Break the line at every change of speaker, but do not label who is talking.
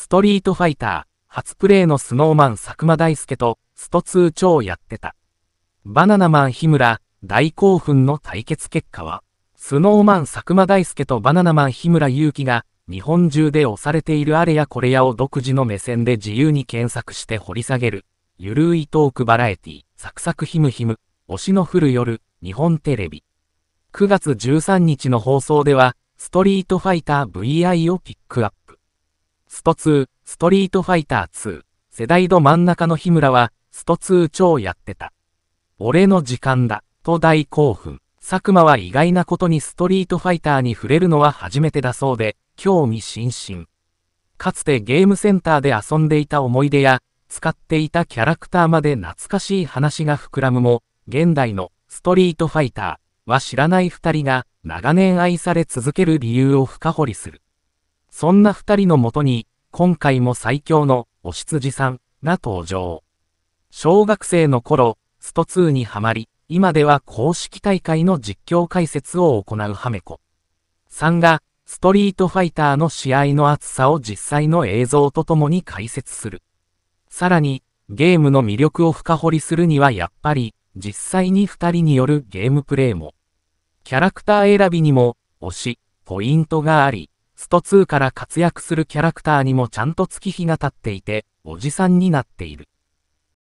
ストリートファイター、初プレイのスノーマン佐久間大介と、スト2超やってた。バナナマン日村、大興奮の対決結果は、スノーマン佐久間大介とバナナマン日村勇紀が、日本中で押されているあれやこれやを独自の目線で自由に検索して掘り下げる、ゆるいトークバラエティ、サクサクヒムヒム、推しの降る夜、日本テレビ。9月13日の放送では、ストリートファイター VI をピックアップ。スト2、ストリートファイター2、世代ど真ん中の日村は、スト2超やってた。俺の時間だ、と大興奮。佐久間は意外なことにストリートファイターに触れるのは初めてだそうで、興味津々。かつてゲームセンターで遊んでいた思い出や、使っていたキャラクターまで懐かしい話が膨らむも、現代のストリートファイターは知らない二人が長年愛され続ける理由を深掘りする。そんな二人のもとに、今回も最強の、お羊さん、が登場。小学生の頃、スト2にはまり、今では公式大会の実況解説を行うハメコ。んが、ストリートファイターの試合の熱さを実際の映像とともに解説する。さらに、ゲームの魅力を深掘りするにはやっぱり、実際に二人によるゲームプレイも、キャラクター選びにも、推し、ポイントがあり、スト2から活躍するキャラクターにもちゃんと月日が経っていて、おじさんになっている。